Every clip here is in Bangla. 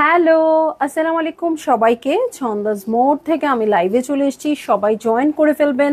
হ্যালো আসসালামু আলাইকুম সবাইকে ছন্দাজ মোড় থেকে আমি লাইভে চলে এসেছি সবাই জয়েন করে ফেলবেন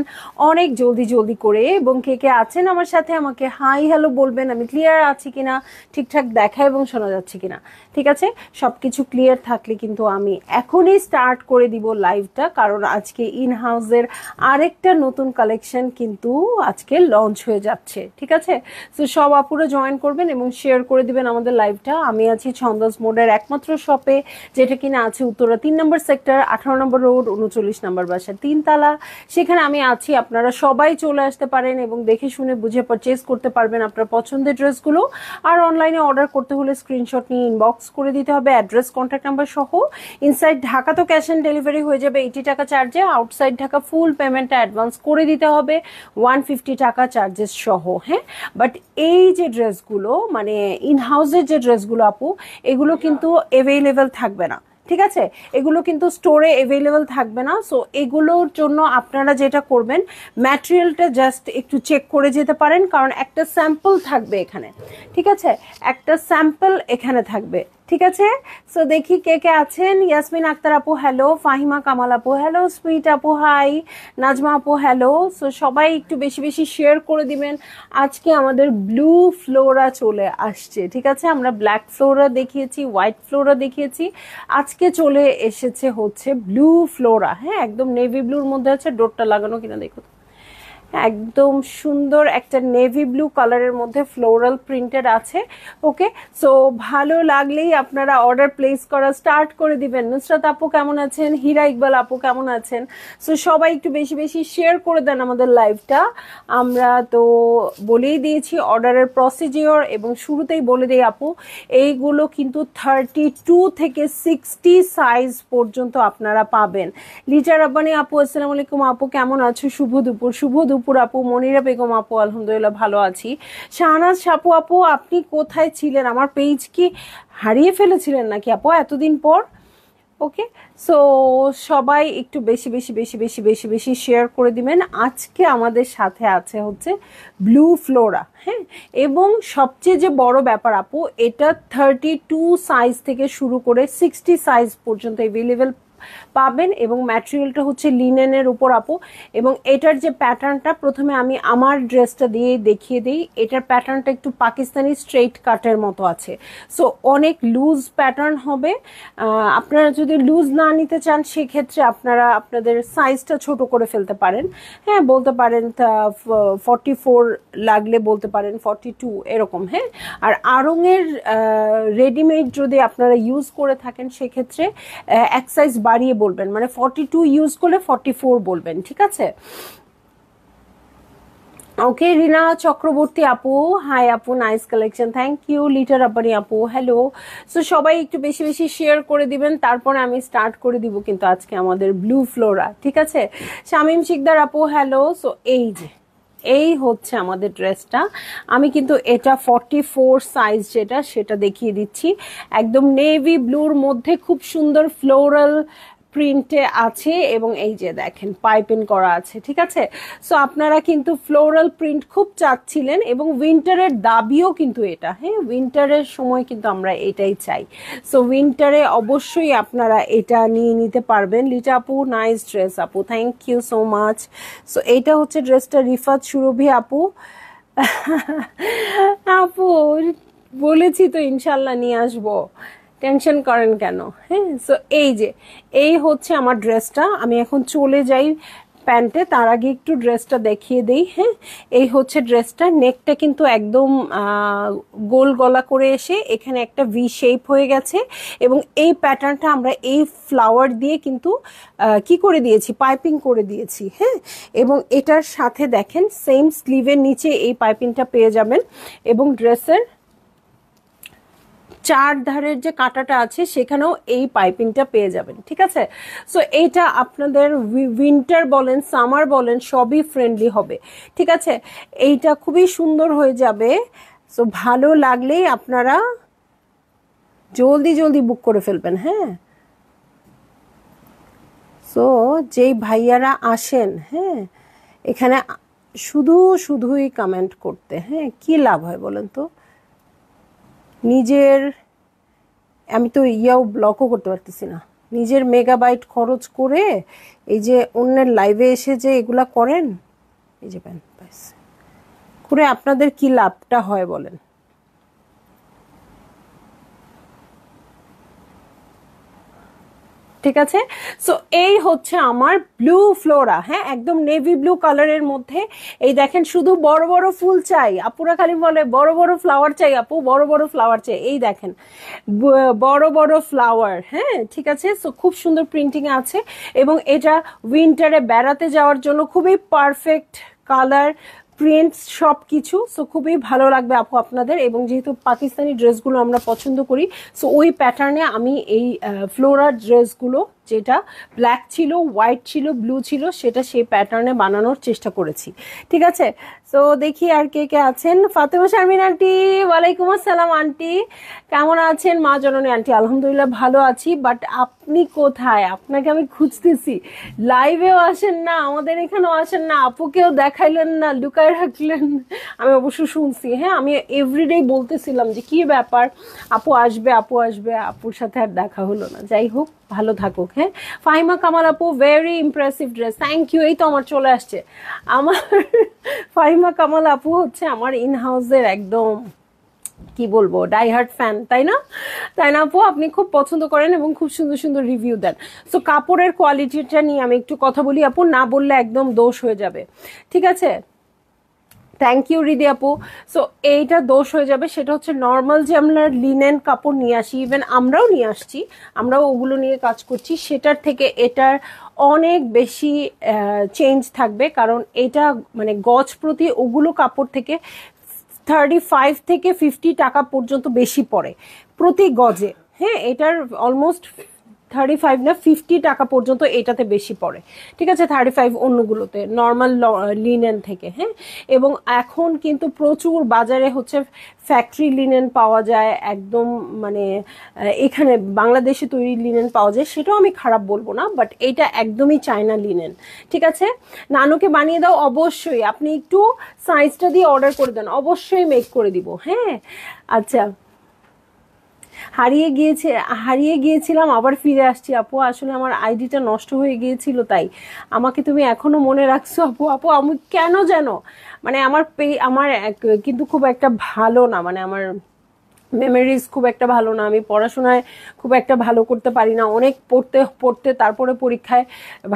অনেক জলদি জলদি করে এবং কে কে আছেন আমার সাথে আমাকে হাই হ্যালো বলবেন আমি ক্লিয়ার আছি কিনা ঠিকঠাক দেখা এবং শোনা যাচ্ছে কিনা ঠিক আছে সব কিছু ক্লিয়ার থাকলে কিন্তু আমি এখনই স্টার্ট করে দিব লাইভটা কারণ আজকে ইন হাউসের আরেকটা নতুন কালেকশন কিন্তু আজকে লঞ্চ হয়ে যাচ্ছে ঠিক আছে তো সব আপুরা জয়েন করবেন এবং শেয়ার করে দিবেন আমাদের লাইভটা আমি আছি ছন্দাজ মোড়ের একমাত্র সব শপে যেটা কিনা আছে উত্তরা তিন নম্বর সেক্টর আঠারো নম্বর রোড উনচল্লিশ নম্বর বাসা তিনতলা সেখানে আমি আছি আপনারা সবাই চলে আসতে পারেন এবং দেখে শুনে বুঝে পারচেস করতে পারবেন আপনার পছন্দের ড্রেসগুলো আর অনলাইনে অর্ডার করতে হলে স্ক্রিনশট নিয়ে ইনবক্স করে দিতে হবে অ্যাড্রেস কন্ট্যাক্ট নাম্বার সহ ইনসাইড ঢাকা তো ক্যাশ অন ডেলিভারি হয়ে যাবে এইটি টাকা চার্জে আউটসাইড ঢাকা ফুল পেমেন্টটা অ্যাডভান্স করে দিতে হবে ওয়ান ফিফটি টাকা চার্জেস সহ হ্যাঁ বাট এই যে ড্রেসগুলো মানে ইন হাউসের যে ড্রেসগুলো আপু এগুলো কিন্তু এভে অ্যাভেলেবেল থাকবে না ঠিক আছে এগুলো কিন্তু স্টোরে অ্যাভেলেবেল থাকবে না সো এগুলোর জন্য আপনারা যেটা করবেন ম্যাটেরিয়ালটা জাস্ট একটু চেক করে যেতে পারেন কারণ একটা স্যাম্পল থাকবে এখানে ঠিক আছে একটা স্যাম্পল এখানে থাকবে ঠিক আছে সো দেখি কে কে আছেন ইয়াসমিন আক্তার আপু হ্যালো ফাহিমা কামাল আপু হ্যালো সুইট আপু হাই নাজমা আপু হ্যালো সো সবাই একটু বেশি বেশি শেয়ার করে দিবেন আজকে আমাদের ব্লু ফ্লোরা চলে আসছে ঠিক আছে আমরা ব্ল্যাক ফ্লোরা দেখিয়েছি হোয়াইট ফ্লোরা দেখিয়েছি আজকে চলে এসেছে হচ্ছে ব্লু ফ্লোরা হ্যাঁ একদম নেভি ব্লুর মধ্যে আছে ডোরটা লাগানো কিনা দেখো একদম সুন্দর একটা নেভি ব্লু কালারের মধ্যে ফ্লোরাল প্রিন্টেড আছে ওকে সো ভালো লাগলেই আপনারা অর্ডার প্লেস করা স্টার্ট করে দিবেন নুসরাত আপু কেমন আছেন হীরা ইকবাল আপু কেমন আছেন সো সবাই একটু বেশি বেশি শেয়ার করে দেন আমাদের লাইভটা আমরা তো বলেই দিয়েছি অর্ডারের প্রসিজিওর এবং শুরুতেই বলে দিই আপু এইগুলো কিন্তু থার্টি টু থেকে সিক্সটি সাইজ পর্যন্ত আপনারা পাবেন লিজা রাব্বানি আপু আসসালামু আলাইকুম আপু কেমন আছো শুভ দুপুর শুভ দুপুর নুপুর আপু মনিরা বেগম আপু আলহামদুলিল্লাহ ভালো আছি শাহনাজ সাপু আপু আপনি কোথায় ছিলেন আমার পেজ কি হারিয়ে ফেলেছিলেন নাকি আপু এতদিন পর ওকে সো সবাই একটু বেশি বেশি বেশি বেশি বেশি বেশি শেয়ার করে দিবেন আজকে আমাদের সাথে আছে হচ্ছে ব্লু ফ্লোরা হ্যাঁ এবং সবচেয়ে যে বড় ব্যাপার আপু এটা থার্টি টু সাইজ থেকে শুরু করে সিক্সটি সাইজ পর্যন্ত অ্যাভেলেবেল পাবেন এবং ম্যাটেরিয়ালটা হচ্ছে লিনেনের উপর আপু এবং এটার যে প্যাটার্নটা প্রথমে আমি আমার ড্রেসটা দিয়ে দেখিয়ে দিই এটার প্যাটার্নটা একটু পাকিস্তানি স্ট্রেইট কাটের মতো আছে সো অনেক লুজ প্যাটার্ন হবে আপনারা যদি লুজ না নিতে চান সেক্ষেত্রে আপনারা আপনাদের সাইজটা ছোট করে ফেলতে পারেন হ্যাঁ বলতে পারেন ফর্টি ফোর লাগলে বলতে পারেন ফর্টি টু এরকম হ্যাঁ আর আরঙের রেডিমেড যদি আপনারা ইউজ করে থাকেন সেক্ষেত্রে এক সাইজ বাড়িয়ে বলবেন মানে ফর্টি টু ইউজ করলে ফর্টি ফোর বলবেন ঠিক আছে ওকে রিনা চক্রবর্তী আপু হাই আপু নাইস কালেকশন থ্যাংক ইউ লিটার আপানি আপু হ্যালো সো সবাই একটু বেশি বেশি শেয়ার করে দিবেন তারপরে আমি স্টার্ট করে দিব কিন্তু আজকে আমাদের ব্লু ফ্লোরা ঠিক আছে শামিম শিকদার আপু হ্যালো সো এই যে এই হচ্ছে আমাদের ড্রেসটা আমি কিন্তু এটা ফর্টি ফোর সাইজ যেটা সেটা দেখিয়ে দিচ্ছি একদম নেভি ব্লুর মধ্যে খুব সুন্দর ফ্লোরাল প্রিন্টে আছে এবং এই যে দেখেন পাইপিং করা আছে ঠিক আছে সো আপনারা কিন্তু ফ্লোরাল প্রিন্ট খুব চাচ্ছিলেন এবং উইন্টারের দাবিও কিন্তু এটা হ্যাঁ উইন্টারের সময় কিন্তু আমরা এটাই চাই সো উইন্টারে অবশ্যই আপনারা এটা নিয়ে নিতে পারবেন লিটা আপু নাইস ড্রেস আপু thank you so much so এটা হচ্ছে ড্রেসটা রিফাত সুরভি আপু আপু বলেছি তো ইনশাল্লাহ নিয়ে আসবো টেনশন করেন কেন হ্যাঁ সো এই যে এই হচ্ছে আমার ড্রেসটা আমি এখন চলে যাই প্যান্টে তার আগে একটু ড্রেসটা দেখিয়ে দেই হ্যাঁ এই হচ্ছে ড্রেসটা নেকটা কিন্তু একদম গোল গলা করে এসে এখানে একটা ভি শেপ হয়ে গেছে এবং এই প্যাটার্নটা আমরা এই ফ্লাওয়ার দিয়ে কিন্তু কি করে দিয়েছি পাইপিং করে দিয়েছি হ্যাঁ এবং এটার সাথে দেখেন সেম স্লিভের নিচে এই পাইপিংটা পেয়ে যাবেন এবং ড্রেসের চার ধারের যে কাটাটা আছে সেখানেও এই পাইপিংটা পেয়ে যাবেন ঠিক আছে সো এইটা আপনাদের উইন্টার বলেন সামার বলেন সবই ফ্রেন্ডলি হবে ঠিক আছে এইটা খুবই সুন্দর হয়ে যাবে সো ভালো লাগলেই আপনারা জলদি জলদি বুক করে ফেলবেন হ্যাঁ সো যেই ভাইয়ারা আসেন হ্যাঁ এখানে শুধু শুধুই কমেন্ট করতে হ্যাঁ কি লাভ হয় বলেন তো নিজের আমি তো ইয়াও ব্লকও করতে পারতেছি না নিজের মেগাবাইট খরচ করে এই যে অন্যের লাইভে এসে যে এগুলা করেন এই যে ব্যাস করে আপনাদের কি লাভটা হয় বলেন ঠিক আছে সো এই হচ্ছে আমার ব্লু ফ্লোরা হ্যাঁ একদম নেভি ব্লু কালারের মধ্যে এই দেখেন শুধু বড় বড় ফুল চাই আপুরা খালি বলে বড় বড় ফ্লাওয়ার চাই আপু বড় বড় ফ্লাওয়ার চাই এই দেখেন বড় বড় ফ্লাওয়ার হ্যাঁ ঠিক আছে সো খুব সুন্দর প্রিন্টিং আছে এবং এটা উইন্টারে বেড়াতে যাওয়ার জন্য খুবই পারফেক্ট কালার প্রিন্টস সব কিছু সো খুবই ভালো লাগবে আপু আপনাদের এবং যেহেতু পাকিস্তানি ড্রেসগুলো আমরা পছন্দ করি সো ওই প্যাটার্নে আমি এই ফ্লোরার ড্রেসগুলো যেটা ব্ল্যাক ছিল হোয়াইট ছিল ব্লু ছিল সেটা সেই প্যাটার্নে বানানোর চেষ্টা করেছি ঠিক আছে তো দেখি আর কে কে আছেন ফাতেমা শারমিন আন্টি ওয়ালাইকুম আসসালাম আন্টি কেমন আছেন মা জননী আন্টি আলহামদুলিল্লাহ ভালো আছি বাট আপনি কোথায় আপনাকে আমি খুঁজতেছি লাইভেও আসেন না আমাদের এখানেও আসেন না আপুকেও দেখাইলেন না লুকায় রাখলেন আমি অবশ্য শুনছি হ্যাঁ আমি এভরিডে বলতেছিলাম যে কি ব্যাপার আপু আসবে আপু আসবে আপুর সাথে আর দেখা হলো না যাই হোক ভালো থাকুক হ্যাঁ ফাইমা কামাল আপু very impressive dress thank you এই তো আমার চলে আসছে আমার ফাইমা কামাল আপু হচ্ছে আমার ইন হাউসের একদম কি বলবো ডাইহার্ট ফ্যান তাই না তাই না আপু আপনি খুব পছন্দ করেন এবং খুব সুন্দর সুন্দর রিভিউ দেন সো কাপড়ের কোয়ালিটিটা নিয়ে আমি একটু কথা বলি আপু না বললে একদম দোষ হয়ে যাবে ঠিক আছে থ্যাংক ইউ রিদি আপু সো এইটা দোষ হয়ে যাবে সেটা হচ্ছে নর্মাল যে আমরা লিনেন কাপড় নিয়ে আসি ইভেন আমরাও নিয়ে আসছি আমরাও ওগুলো নিয়ে কাজ করছি সেটার থেকে এটার অনেক বেশি চেঞ্জ থাকবে কারণ এটা মানে গজ প্রতি ওগুলো কাপড় থেকে থার্টি ফাইভ থেকে ফিফটি টাকা পর্যন্ত বেশি পড়ে প্রতি গজে হ্যাঁ এটার অলমোস্ট থার্টি ফাইভ না ফিফটি টাকা পর্যন্ত এটাতে বেশি পড়ে ঠিক আছে থার্টি ফাইভ অন্যগুলোতে নর্মাল লিনেন থেকে হ্যাঁ এবং এখন কিন্তু প্রচুর বাজারে হচ্ছে ফ্যাক্টরি লিনেন পাওয়া যায় একদম মানে এখানে বাংলাদেশে তৈরি লিনেন পাওয়া যায় সেটাও আমি খারাপ বলবো না বাট এটা একদমই চায়না লিনেন ঠিক আছে নানুকে বানিয়ে দাও অবশ্যই আপনি একটু সাইজটা দিয়ে অর্ডার করে দেন অবশ্যই মেক করে দিব হ্যাঁ আচ্ছা হারিয়ে গিয়েছে হারিয়ে গিয়েছিলাম আবার ফিরে আসছি আপু আসলে আমার আইডিটা নষ্ট হয়ে গিয়েছিল তাই আমাকে তুমি এখনও মনে রাখছো আপু আপু আমি কেন যেন মানে আমার পে আমার কিন্তু খুব একটা ভালো না মানে আমার মেমোরিজ খুব একটা ভালো না আমি পড়াশোনায় খুব একটা ভালো করতে পারি না অনেক পড়তে পড়তে তারপরে পরীক্ষায়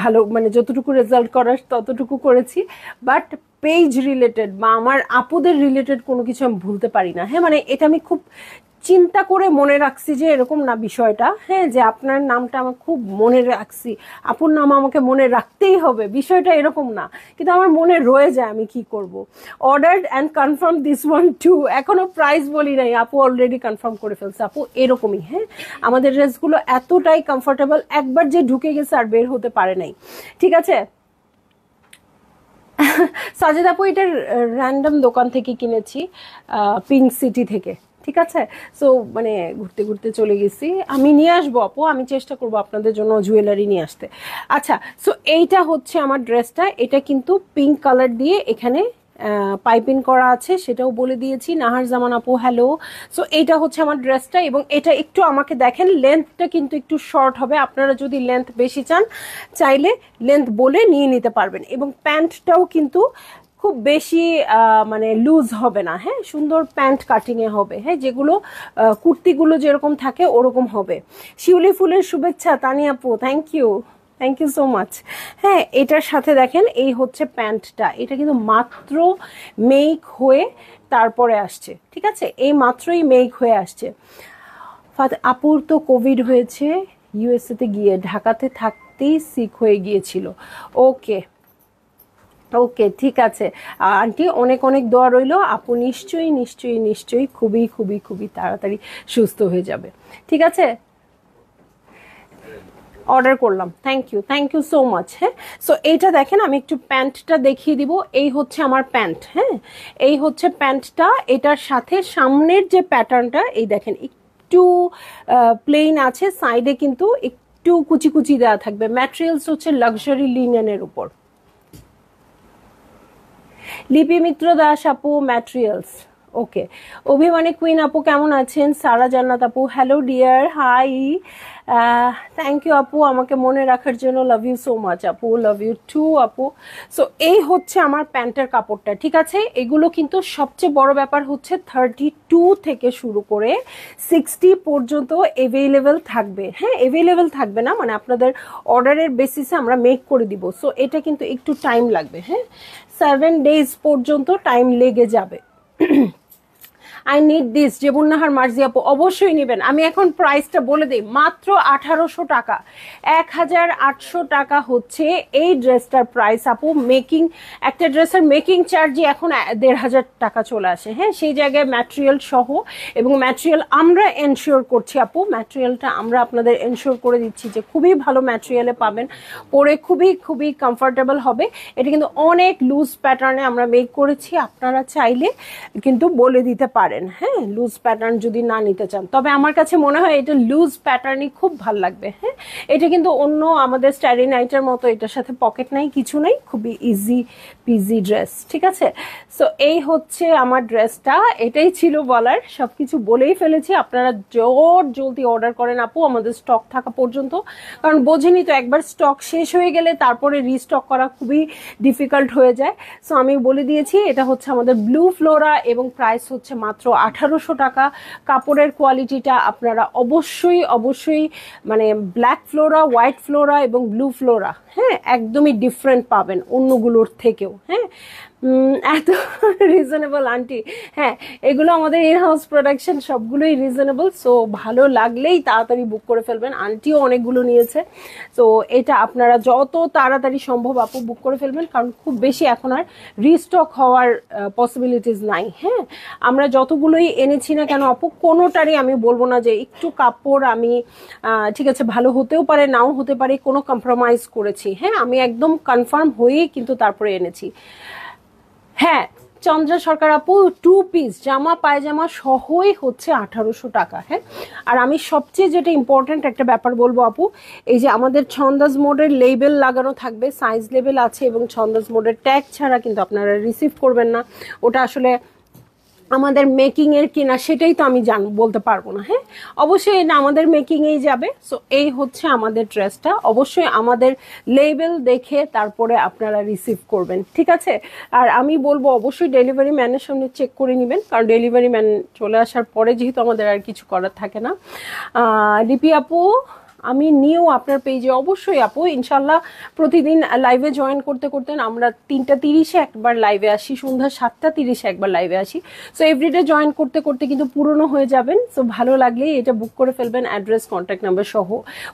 ভালো মানে যতটুকু রেজাল্ট করার ততটুকু করেছি বাট পেজ রিলেটেড বা আমার আপুদের রিলেটেড কোনো কিছু আমি ভুলতে পারি না হ্যাঁ মানে এটা আমি খুব চিন্তা করে মনে রাখছি যে এরকম না বিষয়টা হ্যাঁ যে আপনার নামটা আমার খুব মনে রাখছি আপুর নাম আমাকে মনে রাখতেই হবে বিষয়টা এরকম না কিন্তু আমার মনে রয়ে যায় আমি কি করব order and confirm this one two এখনো প্রাইস বলি নাই আপু অলরেডি কনফার্ম করে ফেলছে আপু এরকমই হ্যাঁ আমাদের ড্রেসগুলো এতটাই কমফোর্টেবল একবার যে ঢুকে গেছে আর বের হতে পারে নাই ঠিক আছে সাজেদ আপু এটা র্যান্ডম দোকান থেকে কিনেছি পিঙ্ক সিটি থেকে ঠিক আছে সো মানে ঘুরতে ঘুরতে চলে গেছি আমি নিয়ে আসবো আপু আমি চেষ্টা করব আপনাদের জন্য জুয়েলারি নিয়ে আসতে আচ্ছা সো এইটা হচ্ছে আমার ড্রেসটা এটা কিন্তু পিঙ্ক কালার দিয়ে এখানে পাইপিং করা আছে সেটাও বলে দিয়েছি নাহার জামান আপু হ্যালো সো এইটা হচ্ছে আমার ড্রেসটা এবং এটা একটু আমাকে দেখেন লেন্থটা কিন্তু একটু শর্ট হবে আপনারা যদি লেন্থ বেশি চান চাইলে লেন্থ বলে নিয়ে নিতে পারবেন এবং প্যান্টটাও কিন্তু খুব বেশি মানে লুজ হবে না হ্যাঁ সুন্দর প্যান্ট কাটিংয়ে হবে হ্যাঁ যেগুলো কুর্তিগুলো যেরকম থাকে ওরকম হবে শিউলি ফুলের শুভেচ্ছা তানি আপু thank you thank you so much হ্যাঁ এটার সাথে দেখেন এই হচ্ছে প্যান্টটা এটা কিন্তু মাত্র মেক হয়ে তারপরে আসছে ঠিক আছে এই মাত্রই মেক হয়ে আসছে আপুর তো কোভিড হয়েছে ইউএসএতে গিয়ে ঢাকাতে থাকতেই সিক হয়ে গিয়েছিল ওকে ওকে ঠিক আছে আন্টি অনেক অনেক দোয়া রইল আপু নিশ্চয়ই নিশ্চয়ই নিশ্চয়ই খুবই খুবই খুবই তাড়াতাড়ি সুস্থ হয়ে যাবে ঠিক আছে অর্ডার করলাম thank you thank you so much হ্যাঁ সো এইটা দেখেন আমি একটু প্যান্টটা দেখিয়ে দিব এই হচ্ছে আমার প্যান্ট হ্যাঁ এই হচ্ছে প্যান্টটা এটার সাথে সামনের যে প্যাটার্নটা এই দেখেন একটু প্লেন আছে সাইডে কিন্তু একটু কুচি কুচি দেওয়া থাকবে ম্যাটেরিয়ালস হচ্ছে লাক্সারি লিনেনের উপর লিপি মিত্র দাস আপু ম্যাটেরিয়ালস ওকে অভিমানী কুইন আপু কেমন আছেন সারা জান্নাত আপু hello dear hi thank you আপু আমাকে মনে রাখার জন্য লাভ ইউ সো মাচ আপু লাভ ইউ টু আপু সো এই হচ্ছে আমার প্যান্টের কাপড়টা ঠিক আছে এগুলো কিন্তু সবচেয়ে বড় ব্যাপার হচ্ছে থার্টি টু থেকে শুরু করে সিক্সটি পর্যন্ত অ্যাভেলেবেল থাকবে হ্যাঁ অ্যাভেলেবেল থাকবে না মানে আপনাদের অর্ডারের বেসিসে আমরা মেক করে দিব সো এটা কিন্তু একটু টাইম লাগবে হ্যাঁ সেভেন ডেজ পর্যন্ত টাইম লেগে যাবে I need this Zebunnahar Marzi আপু অবশ্যই নেবেন আমি এখন প্রাইসটা বলে দিই মাত্র আঠারোশো টাকা এক হাজার আটশো টাকা হচ্ছে এই ড্রেসটার প্রাইস আপু মেকিং একটা ড্রেসের মেকিং চার্জই এখন দেড় হাজার টাকা চলে আসে হ্যাঁ সেই জায়গায় ম্যাটেরিয়াল সহ এবং ম্যাটেরিয়াল আমরা এনশিওর করছি আপু ম্যাটেরিয়ালটা আমরা আপনাদের এনশিওর করে দিচ্ছি যে খুবই ভালো ম্যাটেরিয়ালে পাবেন পরে খুবই খুবই কমফর্টেবল হবে এটা কিন্তু অনেক লুজ প্যাটার্নে আমরা মেক করেছি আপনারা চাইলে কিন্তু বলে দিতে পারেন পারেন হ্যাঁ লুজ প্যাটার্ন যদি না নিতে চান তবে আমার কাছে মনে হয় এটা লুজ প্যাটার্নই খুব ভাল লাগবে হ্যাঁ এটা কিন্তু অন্য আমাদের স্টাইলি নাইটের মতো এটার সাথে পকেট নাই কিছু নাই খুবই ইজি পিজি ড্রেস ঠিক আছে সো এই হচ্ছে আমার ড্রেসটা এটাই ছিল বলার সব কিছু বলেই ফেলেছি আপনারা জোর জলদি অর্ডার করেন আপু আমাদের স্টক থাকা পর্যন্ত কারণ বোঝেনি তো একবার স্টক শেষ হয়ে গেলে তারপরে রিস্টক করা খুবই ডিফিকাল্ট হয়ে যায় সো আমি বলে দিয়েছি এটা হচ্ছে আমাদের ব্লু ফ্লোরা এবং প্রাইস হচ্ছে মাত্র মাত্র আঠারোশো টাকা কাপড়ের কোয়ালিটিটা আপনারা অবশ্যই অবশ্যই মানে ব্ল্যাক ফ্লোরা হোয়াইট ফ্লোরা এবং ব্লু ফ্লোরা হ্যাঁ একদমই ডিফারেন্ট পাবেন অন্যগুলোর থেকেও হ্যাঁ এত রিজনেবল আন্টি হ্যাঁ এগুলো আমাদের ইন হাউস প্রোডাকশন সবগুলোই রিজনেবল সো ভালো লাগলেই তাড়াতাড়ি বুক করে ফেলবেন আন্টিও অনেকগুলো নিয়েছে তো এটা আপনারা যত তাড়াতাড়ি সম্ভব আপু বুক করে ফেলবেন কারণ খুব বেশি এখন আর রিস্টক হওয়ার পসিবিলিটিস নাই হ্যাঁ আমরা যতগুলোই এনেছি না কেন আপু কোনোটারই আমি বলবো না যে একটু কাপড় আমি ঠিক আছে ভালো হতেও পারে নাও হতে পারে কোনো কম্প্রোমাইজ করেছি হ্যাঁ আমি একদম কনফার্ম হয়েই কিন্তু তারপরে এনেছি হ্যাঁ চন্দ্র সরকার আপু টু পিস জামা পায়জামা সহই হচ্ছে আঠারোশো টাকা হ্যাঁ আর আমি সবচেয়ে যেটা ইম্পর্ট্যান্ট একটা ব্যাপার বলবো আপু এই যে আমাদের ছন্দাজ মোডের লেবেল লাগানো থাকবে সাইজ লেবেল আছে এবং ছন্দাজ মোডের ট্যাগ ছাড়া কিন্তু আপনারা রিসিভ করবেন না ওটা আসলে আমাদের মেকিংয়ের কিনা সেটাই তো আমি জান বলতে পারবো না হ্যাঁ অবশ্যই এটা আমাদের মেকিংয়েই যাবে সো এই হচ্ছে আমাদের ড্রেসটা অবশ্যই আমাদের লেবেল দেখে তারপরে আপনারা রিসিভ করবেন ঠিক আছে আর আমি বলবো অবশ্যই ডেলিভারি ম্যানের সামনে চেক করে নেবেন কারণ ডেলিভারি ম্যান চলে আসার পরে যেহেতু আমাদের আর কিছু করার থাকে না লিপি আপু আমি নিউ আপনার পেজে অবশ্যই আপু ইনশাল্লাহ প্রতিদিন লাইভে জয়েন করতে করতেন আমরা তিনটা তিরিশে একবার লাইভে আসি সন্ধ্যা সাতটা তিরিশে একবার লাইভে আসি সো এভরিডে জয়েন করতে করতে কিন্তু পুরনো হয়ে যাবেন সো ভালো লাগলে এটা বুক করে ফেলবেন অ্যাড্রেস কন্ট্যাক্ট নাম্বার সহ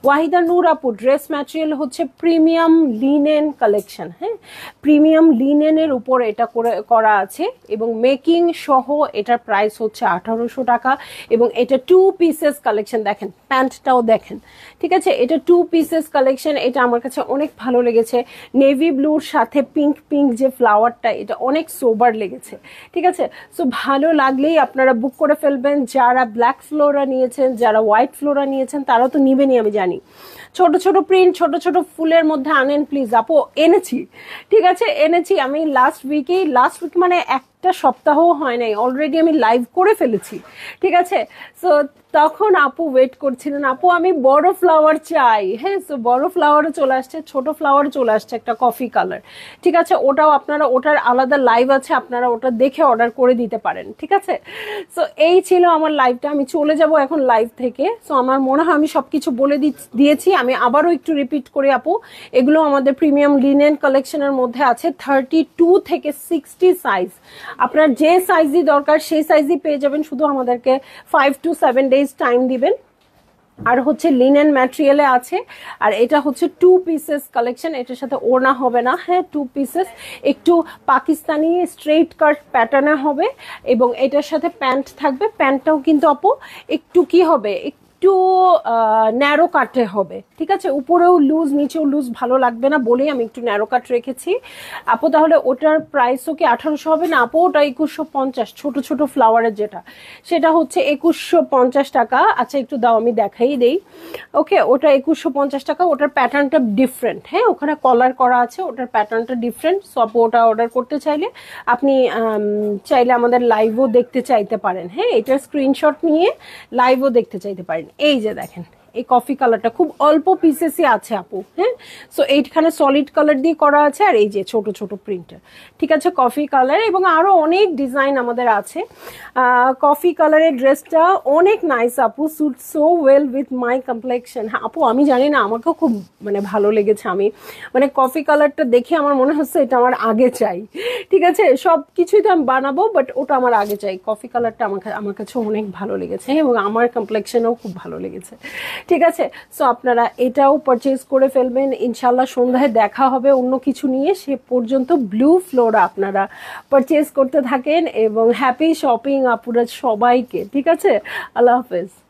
ওয়াহিদা নূর আপু ড্রেস ম্যাটেরিয়াল হচ্ছে প্রিমিয়াম লিনেন কালেকশন হ্যাঁ প্রিমিয়াম লিনেনের উপর এটা করে করা আছে এবং মেকিং সহ এটার প্রাইস হচ্ছে আঠারোশো টাকা এবং এটা টু পিসেস কালেকশন দেখেন প্যান্টটাও দেখেন ঠিক আছে এটা টু পিসেস কালেকশন এটা আমার কাছে অনেক ভালো লেগেছে নেভি ব্লুর সাথে পিঙ্ক পিঙ্ক যে ফ্লাওয়ারটা এটা অনেক সোবার লেগেছে ঠিক আছে সো ভালো লাগলেই আপনারা বুক করে ফেলবেন যারা ব্ল্যাক ফ্লোরা নিয়েছেন যারা হোয়াইট ফ্লোরা নিয়েছেন তারা তো নিবেনই আমি জানি ছোট ছোট প্রিন্ট ছোট ছোট ফুলের মধ্যে আনেন প্লিজ আপু এনেছি ঠিক আছে এনেছি আমি লাস্ট উইকেই লাস্ট উইক মানে এক একটা সপ্তাহ হয় নাই অলরেডি আমি লাইভ করে ফেলেছি ঠিক আছে সো তখন আপু ওয়েট করছিলেন আপু আমি বড় ফ্লাওয়ার চাই হ্যাঁ সো বড় ফ্লাওয়ারও চলে আসছে ছোট ফ্লাওয়ারও চলে আসছে একটা কফি কালার ঠিক আছে ওটাও আপনারা ওটার আলাদা লাইভ আছে আপনারা ওটা দেখে অর্ডার করে দিতে পারেন ঠিক আছে সো এই ছিল আমার লাইভটা আমি চলে যাব এখন লাইভ থেকে সো আমার মনে হয় আমি সব কিছু বলে দিয়েছি আমি আবারও একটু রিপিট করে আপু এগুলো আমাদের প্রিমিয়াম লিনেন কালেকশনের মধ্যে আছে থার্টি টু থেকে সিক্সটি সাইজ আপনার যে সাইজই দরকার সেই সাইজই পেয়ে যাবেন শুধু আমাদেরকে five to seven days time দিবেন আর হচ্ছে লিনেন ম্যাটেরিয়ালে আছে আর এটা হচ্ছে টু পিসেস কালেকশন এটার সাথে ওড়না হবে না হ্যাঁ টু পিসেস একটু পাকিস্তানি স্ট্রেট কাট প্যাটার্নে হবে এবং এটার সাথে প্যান্ট থাকবে প্যান্টটাও কিন্তু অপো একটু কি হবে একটু একটু ন্যারো কাটে হবে ঠিক আছে উপরেও লুজ নিচেও লুজ ভালো লাগবে না বলেই আমি একটু ন্যারো কাট রেখেছি আপো তাহলে ওটার প্রাইসও কি আঠারোশো হবে না আপো ওটা একুশশো পঞ্চাশ ছোটো ছোটো ফ্লাওয়ারের যেটা সেটা হচ্ছে একুশশো পঞ্চাশ টাকা আচ্ছা একটু দাও আমি দেখাই দেই ওকে ওটা একুশশো পঞ্চাশ টাকা ওটার প্যাটার্নটা ডিফারেন্ট হ্যাঁ ওখানে কলার করা আছে ওটার প্যাটার্নটা ডিফারেন্ট সো আপো ওটা অর্ডার করতে চাইলে আপনি চাইলে আমাদের লাইভও দেখতে চাইতে পারেন হ্যাঁ এটার স্ক্রিনশট নিয়ে লাইভও দেখতে চাইতে পারেন এই যে দেখেন এই কফি কালারটা খুব অল্প পিসেসই আছে আপু হ্যাঁ সো এইখানে সলিড কালার দিয়ে করা আছে আর এই যে ছোট ছোট প্রিন্টার ঠিক আছে কফি কালার এবং আরও অনেক ডিজাইন আমাদের আছে কফি কালারের ড্রেসটা অনেক নাইস আপু suit so well with my complexion হ্যাঁ আপু আমি জানি না আমাকেও খুব মানে ভালো লেগেছে আমি মানে কফি কালারটা দেখে আমার মনে হচ্ছে এটা আমার আগে চাই ঠিক আছে সব কিছুই তো আমি বানাবো বাট ওটা আমার আগে চাই কফি কালারটা আমার আমার কাছে অনেক ভালো লেগেছে এবং আমার কমপ্লেকশনও খুব ভালো লেগেছে ঠিক আছে সো আপনারা এটাও পারচেজ করে ফেলবেন ইনশাল্লাহ সন্ধ্যায় দেখা হবে অন্য কিছু নিয়ে সে পর্যন্ত ব্লু ফ্লোরা আপনারা পারচেজ করতে থাকেন এবং হ্যাপি শপিং আপুরা সবাইকে ঠিক আছে আল্লাহ হাফেজ